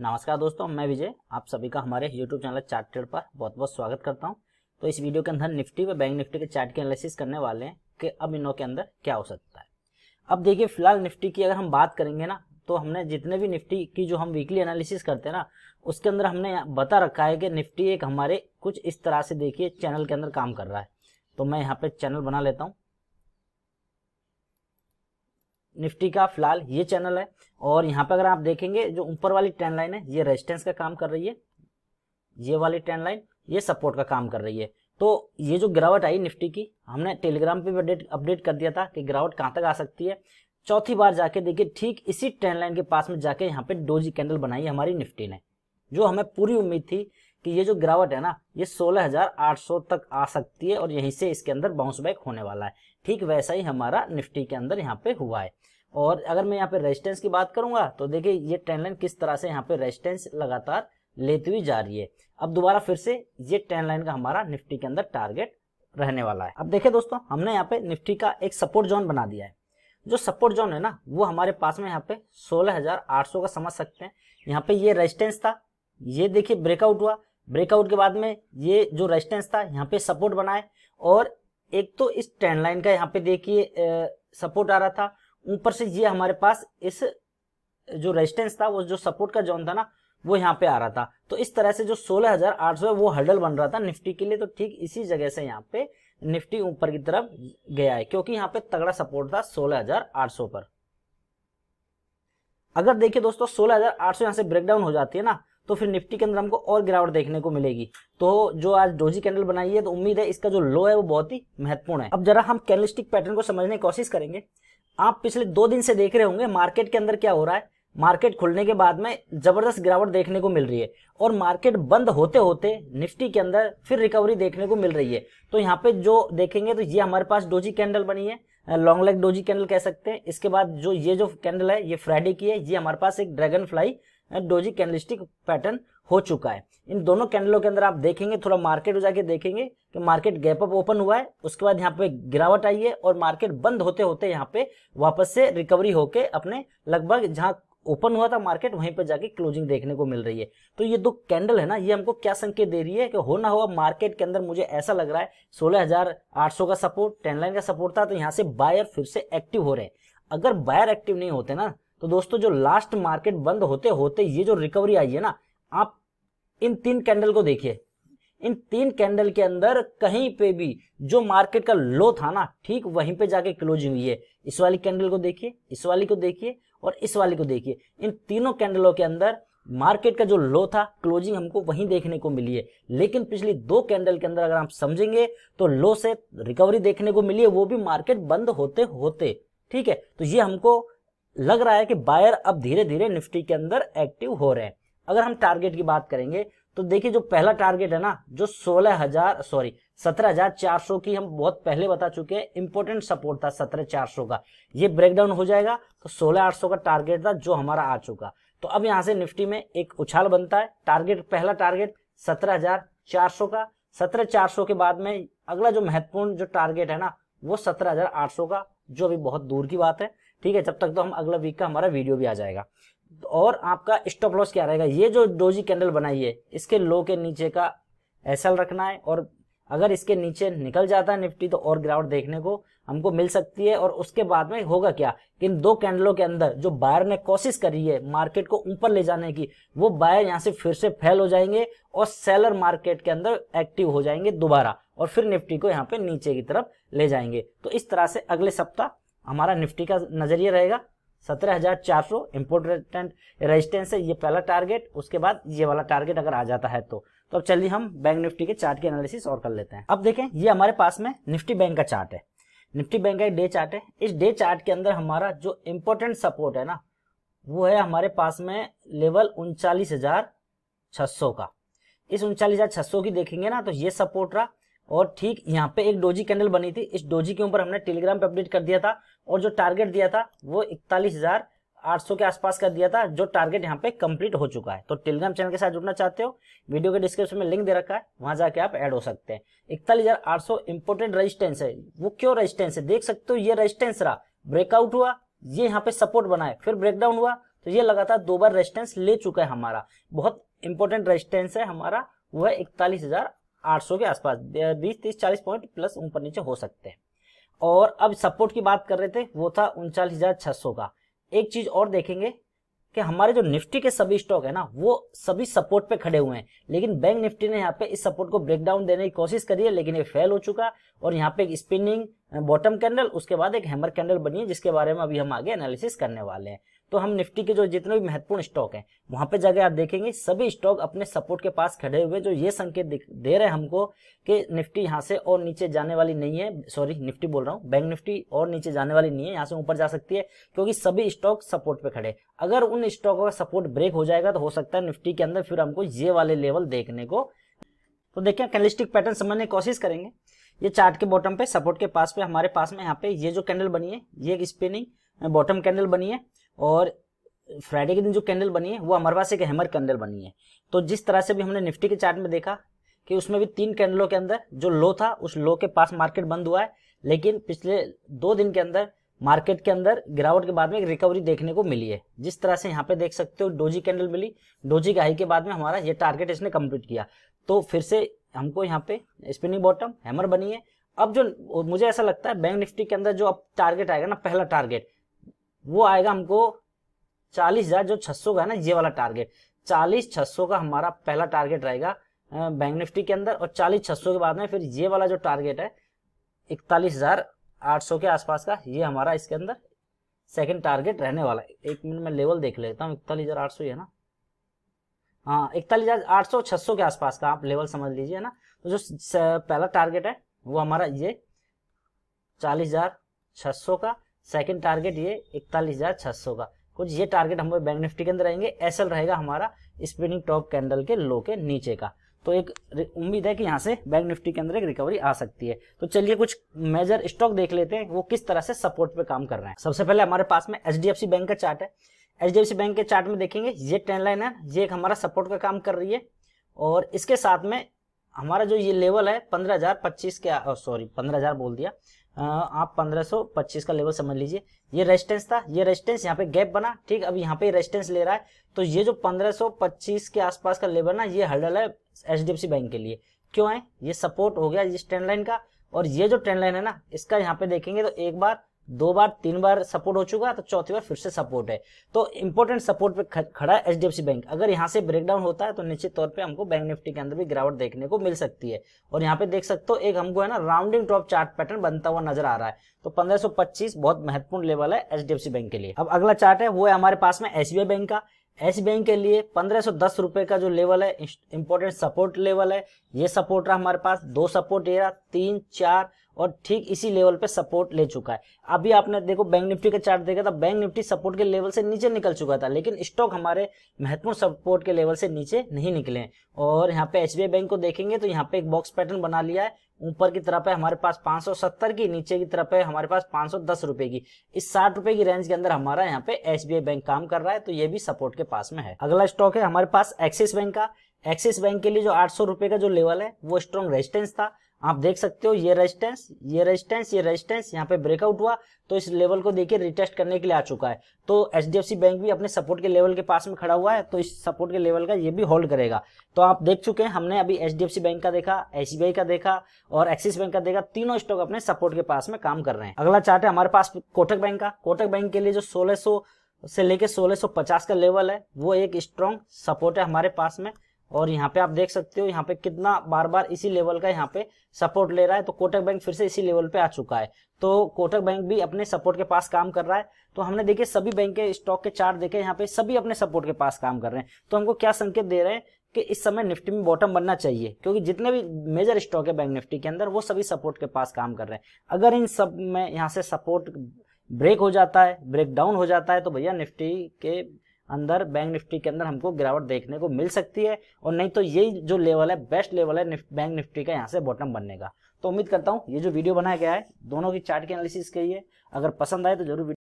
नमस्कार दोस्तों मैं विजय आप सभी का हमारे यूट्यूब चैनल चार्टेड पर बहुत बहुत स्वागत करता हूं तो इस वीडियो के अंदर निफ्टी व बैंक निफ्टी के चार्ट के एनालिसिस करने वाले हैं कि अब इनों के अंदर क्या हो सकता है अब देखिए फिलहाल निफ्टी की अगर हम बात करेंगे ना तो हमने जितने भी निफ्टी की जो हम वीकली एनालिसिस करते हैं ना उसके अंदर हमने बता रखा है कि निफ्टी एक हमारे कुछ इस तरह से देखिए चैनल के अंदर काम कर रहा है तो मैं यहाँ पे चैनल बना लेता हूँ निफ्टी का फिलहाल ये चैनल है और यहाँ पर अगर आप देखेंगे जो ऊपर वाली ट्रेंड लाइन है ये रेजिस्टेंस का काम कर रही है ये वाली ट्रेंड लाइन ये सपोर्ट का काम कर रही है तो ये जो गिरावट आई निफ्टी की हमने टेलीग्राम पे भी अपडेट कर दिया था कि गिरावट कहाँ तक आ सकती है चौथी बार जाके देखिए ठीक इसी ट्रेन लाइन के पास में जाके यहाँ पे डोजी कैंडल बनाई हमारी निफ्टी ने जो हमें पूरी उम्मीद थी कि ये जो गिरावट है ना ये 16,800 तक आ सकती है और यहीं से इसके अंदर बाउंस बैक होने वाला है ठीक वैसा ही हमारा निफ्टी के अंदर यहाँ पे हुआ है और अगर मैं यहाँ पे रेजिस्टेंस की बात करूंगा तो देखिए ये ट्रेन लाइन किस तरह से यहाँ पे रेजिस्टेंस लगातार लेती हुई जा रही है अब दोबारा फिर से ये ट्रेन लाइन का हमारा निफ्टी के अंदर टारगेट रहने वाला है अब देखिये दोस्तों हमने यहाँ पे निफ्टी का एक सपोर्ट जोन बना दिया है जो सपोर्ट जोन है ना वो हमारे पास में यहाँ पे 16,800 का समझ सकते हैं यहाँ पे ये रेजिस्टेंस था ये देखिए ब्रेकआउट हुआ ब्रेकआउट के बाद में ये जो रेजिस्टेंस था यहाँ पे सपोर्ट बनाए और एक तो इस ट्रेंड लाइन का यहाँ पे देखिए सपोर्ट आ रहा था ऊपर से ये हमारे पास इस जो रेजिस्टेंस था वो जो सपोर्ट का जोन था ना वो यहाँ पे आ रहा था तो इस तरह से जो 16,800 है वो हर्डल बन रहा था निफ्टी के लिए तो ठीक इसी जगह से यहाँ पे निफ्टी ऊपर की तरफ गया है क्योंकि यहाँ पे तगड़ा सपोर्ट था सौ पर अगर देखिए दोस्तों सोलह सौ यहाँ से ब्रेकडाउन हो जाती है ना तो फिर निफ्टी के अंदर हमको और गिरावट देखने को मिलेगी तो जो आज डोजी कैंडल बनाई है तो उम्मीद है इसका जो लो है वो बहुत ही महत्वपूर्ण है अब जरा हम कैनलिस्टिक पैटर्न को समझने की कोशिश करेंगे आप पिछले दो दिन से देख रहे होंगे मार्केट के अंदर क्या हो रहा है मार्केट खुलने के बाद में जबरदस्त गिरावट देखने को मिल रही है और मार्केट बंद होते होते निफ्टी के अंदर फिर रिकवरी देखने को मिल रही है तो यहाँ पे जो देखेंगे तो ये हमारे पास डोजी कैंडल बनी है लॉन्ग लेग डोजी कैंडल कह सकते हैं इसके बाद जो ये जो कैंडल है ये फ्राइडे की है ये हमारे पास एक dragonfly doji candlestick pattern हो चुका है इन दोनों कैंडलों के अंदर आप देखेंगे थोड़ा मार्केट जाके देखेंगे कि मार्केट गैप अप ओपन हुआ है उसके बाद यहाँ पे गिरावट आई है और मार्केट बंद होते होते यहाँ पे वापस से रिकवरी होके अपने लगभग जहाँ ओपन हुआ था मार्केट वहीं पर जाके क्लोजिंग देखने को मिल रही है तो ये दो कैंडल है ना ये हमको क्या संकेत दे रही है कि होना हुआ मार्केट के अंदर मुझे ऐसा लग रहा है सोलह का सपोर्ट टेनलाइन लाइन का सपोर्ट था तो यहाँ से बायर फिर से एक्टिव हो रहे हैं अगर बायर एक्टिव नहीं होते ना तो दोस्तों जो लास्ट मार्केट बंद होते होते ये जो रिकवरी आई है ना आप इन तीन कैंडल को देखिए इन तीन कैंडल के अंदर कहीं पे भी जो मार्केट का लो था ना ठीक वहीं पे जाके क्लोजिंग हुई है इस वाली कैंडल को देखिए इस वाली को देखिए और इस वाली को देखिए इन तीनों कैंडलों के अंदर मार्केट का जो लो था क्लोजिंग हमको वहीं देखने को मिली है लेकिन पिछली दो कैंडल के अंदर अगर आप समझेंगे तो लो से रिकवरी देखने को मिली है वो भी मार्केट बंद होते होते ठीक है तो ये हमको लग रहा है कि बायर अब धीरे धीरे निफ्टी के अंदर एक्टिव हो रहे हैं अगर हम टारगेट की बात करेंगे तो देखिए जो पहला टारगेट है ना जो सोलह हजार सॉरी सत्रह हजार चार सौ की हम बहुत पहले बता चुके हैं इंपोर्टेंट सपोर्ट था सत्रह चार सौ का ये ब्रेकडाउन हो जाएगा तो सोलह आठ सौ का टारगेट था जो हमारा आ चुका तो अब यहां से निफ्टी में एक उछाल बनता है टारगेट पहला टारगेट सत्रह हजार चार सौ का सत्रह चार सौ के बाद में अगला जो महत्वपूर्ण जो टारगेट है ना वो सत्रह हजार आठ सौ का जो अभी बहुत दूर की बात है ठीक है जब तक तो हम अगला वीक का हमारा वीडियो भी आ जाएगा और आपका स्टॉप लॉस क्या रहेगा ये जो डोजी कैंडल बनाई है इसके लो के नीचे का एसएल रखना है और अगर इसके नीचे निकल जाता है निफ्टी तो और ग्राउंड देखने को हमको मिल सकती है और उसके बाद में होगा क्या कि इन दो कैंडलों के अंदर जो बायर ने कोशिश करी है मार्केट को ऊपर ले जाने की वो बायर यहाँ से फिर से फेल हो जाएंगे और सेलर मार्केट के अंदर एक्टिव हो जाएंगे दोबारा और फिर निफ्टी को यहाँ पे नीचे की तरफ ले जाएंगे तो इस तरह से अगले सप्ताह हमारा निफ्टी का नजरिया रहेगा सत्रह हजार चार सौ इम्पोर्टेंट रेजिस्टेंस है ये पहला टारगेट उसके बाद ये वाला टारगेट अगर आ जाता है तो तो अब चलिए हम बैंक निफ्टी के चार्ट के एनालिसिस और कर लेते हैं अब देखें ये हमारे पास में निफ्टी बैंक का चार्ट है निफ्टी बैंक का एक डे चार्ट है इस डे चार्ट के अंदर हमारा जो इम्पोर्टेंट सपोर्ट है ना वो है हमारे पास में लेवल उनचालीस हजार का इस उनचालीस हजार की देखेंगे ना तो ये सपोर्ट रहा और ठीक यहाँ पे एक डोजी कैंडल बनी थी इस डोजी के ऊपर हमने टेलीग्राम पे अपडेट कर दिया था और जो टारगेट दिया था वो इकतालीस हजार सौ के आसपास कर दिया था जो टारगेट यहाँ पे कंप्लीट हो चुका है तो टेलीग्राम चैनल के साथ जुड़ना चाहते हो वीडियो के डिस्क्रिप्शन में लिंक दे रखा है वहां जाके आप ऐड हो सकते हैं इकतालीस हजार आठ सौ इम्पोर्टेंट रजिस्टेंस है वो क्यों रजिस्टेंस है देख सकते हो ये रजिस्टेंस रहा ब्रेकआउट हुआ ये यहाँ पे सपोर्ट बना है फिर ब्रेकडाउन हुआ तो ये लगातार दो बार रजिस्टेंस ले चुका है हमारा बहुत इंपॉर्टेंट रजिस्टेंस है हमारा वह इकतालीस हजार 800 के आसपास बीस तीस चालीस पॉइंट प्लस ऊपर नीचे हो सकते हैं और अब सपोर्ट की बात कर रहे थे वो था उनचालीस हजार छह सौ का एक चीज और देखेंगे कि हमारे जो निफ्टी के सभी स्टॉक है ना वो सभी सपोर्ट पे खड़े हुए हैं लेकिन बैंक निफ्टी ने यहाँ पे इस सपोर्ट को ब्रेकडाउन देने की कोशिश करी है लेकिन ये फेल हो चुका और यहाँ पे स्पिनिंग बॉटम कैंडल उसके बाद एक हैमर कैंडल बनी है जिसके बारे में अभी हम आगे एनालिसिस करने वाले हैं तो हम निफ्टी के जो जितने भी महत्वपूर्ण स्टॉक हैं वहां पे जाके आप देखेंगे सभी स्टॉक अपने सपोर्ट के पास खड़े हुए जो ये संकेत दे रहे हैं हमको कि निफ्टी यहाँ से और नीचे जाने वाली नहीं है सॉरी निफ्टी बोल रहा हूँ बैंक निफ्टी और नीचे जाने वाली नहीं है यहाँ से ऊपर जा सकती है क्योंकि सभी स्टॉक सपोर्ट पे खड़े अगर उन स्टॉकों का सपोर्ट ब्रेक हो जाएगा तो हो सकता है निफ्टी के अंदर फिर हमको ये वाले लेवल देखने को तो देखिए कैनलिस्टिक पैटर्न समझने की कोशिश करेंगे ये चार्ट के बॉटम पे सपोर्ट के पास पे हमारे पास में यहाँ पे ये जो कैंडल बनी है ये एक स्पिनिंग बॉटम कैंडल बनी है और फ्राइडे के दिन जो कैंडल बनी है वो हमारे पास एक हैमर कैंडल बनी है तो जिस तरह से भी हमने निफ्टी के चार्ट में देखा कि उसमें भी तीन कैंडलों के अंदर जो लो था उस लो के पास मार्केट बंद हुआ है लेकिन पिछले दो दिन के अंदर मार्केट के अंदर गिरावट के बाद में एक रिकवरी देखने को मिली है जिस तरह से यहाँ पे देख सकते हो डोजी कैंडल मिली डोजी के हाई के बाद में हमारा ये टारगेट इसने कंप्लीट किया तो फिर से हमको यहाँ पे स्पिनिंग बॉटम हैमर बनी है अब जो मुझे ऐसा लगता है बैंक निफ्टी के अंदर जो अब टारगेट आएगा ना पहला टारगेट वो आएगा हमको चालीस हजार जो 600 का है ना ये वाला टारगेट चालीस 600 का हमारा पहला टारगेट रहेगा बैंक निफ्टी के अंदर और चालीस 600 के बाद में फिर ये वाला जो टारगेट है इकतालीस हजार आठ सौ के आसपास का ये हमारा इसके अंदर सेकंड टारगेट रहने वाला है एक मिनट में लेवल देख लेता हूँ इकतालीस हजार आठ सौ है ना हाँ इकतालीस हजार आठ सौ छह सौ के आसपास का आप लेवल समझ लीजिए ना तो जो पहला टारगेट है वो हमारा ये चालीस हजार छह सौ का सेकंड टारगेट ये इकतालीस हजार छह सौ का कुछ ये टारगेट हमारे बैंक निफ्टी के अंदर रहेंगे एसएल रहेगा हमारा स्पिनिंग टॉप कैंडल के लो के नीचे का तो एक उम्मीद है कि यहाँ से बैंक निफ्टी के अंदर एक रिकवरी आ सकती है तो चलिए कुछ मेजर स्टॉक देख लेते हैं वो किस तरह से सपोर्ट पे काम कर रहे हैं सबसे पहले हमारे पास में एच बैंक का चार्ट है एच बैंक के चार्ट में देखेंगे ये ट्रेन लाइन है ये एक हमारा सपोर्ट का काम कर रही है और इसके साथ में हमारा जो ये लेवल है पंद्रह हजार पच्चीस के सॉरी पंद्रह हजार बोल दिया आ, आप पंद्रह सौ पच्चीस का लेवल समझ लीजिए ये रेजिस्टेंस था ये रेजिस्टेंस यहाँ पे गैप बना ठीक अब यहाँ पे रेजिस्टेंस ले रहा है तो ये जो पंद्रह सौ पच्चीस के आसपास का लेवल ना ये हर्डल है एच बैंक के लिए क्यों है ये सपोर्ट हो गया इस ट्रेन लाइन का और ये जो ट्रेन लाइन है ना इसका यहाँ पे देखेंगे तो एक बार दो बार तीन बार सपोर्ट हो चुका तो चौथी बार फिर से सपोर्ट है तो इंपॉर्टेंट सपोर्ट पे खड़ा है एच बैंक अगर यहाँ से ब्रेकडाउन होता है तो निश्चित तौर पे हमको बैंक निफ्टी के अंदर भी गिरावट देखने को मिल सकती है और यहाँ पे देख सकते हो एक हमको है ना राउंडिंग टॉप चार्ट पैटर्न बनता हुआ नजर आ रहा है तो पंद्रह बहुत महत्वपूर्ण लेवल है एच बैंक के लिए अब अगला चार्ट है वो है हमारे पास में एस बैंक का एस बैंक के लिए पंद्रह सौ दस रुपए का जो लेवल है इंपॉर्टेंट सपोर्ट लेवल है ये सपोर्ट रहा हमारे पास दो सपोर्ट रहा तीन चार और ठीक इसी लेवल पे सपोर्ट ले चुका है अभी आपने देखो बैंक निफ्टी का चार्ट देखा था बैंक निफ्टी सपोर्ट के लेवल से नीचे निकल चुका था लेकिन स्टॉक हमारे महत्वपूर्ण सपोर्ट के लेवल से नीचे नहीं निकले और यहाँ पे एच बैंक को देखेंगे तो यहाँ पे एक बॉक्स पैटर्न बना लिया है ऊपर की तरफ है हमारे पास 570 की नीचे की तरफ है हमारे पास 510 रुपए की इस साठ रुपए की रेंज के अंदर हमारा यहाँ पे एस बैंक काम कर रहा है तो ये भी सपोर्ट के पास में है अगला स्टॉक है हमारे पास एक्सिस बैंक का एक्सिस बैंक के लिए जो आठ सौ का जो लेवल है वो स्ट्रॉन्ग रेजिस्टेंस था आप देख सकते हो ये रेजिस्टेंस ये रेजिस्टेंस ये रेजिस्टेंस यहाँ पे ब्रेकआउट हुआ तो इस लेवल को देखिए रिटेस्ट करने के लिए आ चुका है तो एच बैंक भी अपने सपोर्ट के लेवल के पास में खड़ा हुआ है तो इस सपोर्ट के लेवल का ये भी होल्ड करेगा तो आप देख चुके हैं हमने अभी एच बैंक का देखा एस का देखा और एक्सिस बैंक का देखा तीनों स्टॉक अपने सपोर्ट के पास में काम कर रहे हैं अगला चार्ट है हमारे पास कोटक बैंक का कोटक बैंक के लिए जो सोलह से लेके सोलह का लेवल है वो एक स्ट्रॉन्ग सपोर्ट है हमारे पास में और यहाँ पे आप देख सकते हो यहाँ पे कितना बार बार इसी लेवल का यहाँ पे सपोर्ट ले रहा है तो कोटक बैंक फिर से इसी लेवल पे आ चुका है तो कोटक बैंक भी अपने सपोर्ट के पास काम कर रहा है तो हमने देखिए सभी बैंक के स्टॉक के चार्ट देखे यहाँ पे सभी अपने सपोर्ट के पास काम कर रहे हैं तो हमको क्या संकेत दे रहे हैं कि इस समय निफ्टी में बॉटम बनना चाहिए क्योंकि जितने भी मेजर स्टॉक है बैंक निफ्टी के अंदर वो सभी सपोर्ट के पास काम कर रहे हैं अगर इन सब में यहाँ से सपोर्ट ब्रेक हो जाता है ब्रेक डाउन हो जाता है तो भैया निफ्टी के अंदर बैंक निफ्टी के अंदर हमको गिरावट देखने को मिल सकती है और नहीं तो ये जो लेवल है बेस्ट लेवल है बैंक निफ्टी का यहाँ से बॉटम बनने का तो उम्मीद करता हूँ ये जो वीडियो बनाया गया है दोनों की चार्ट के एनालिसिस के लिए अगर पसंद आए तो जरूर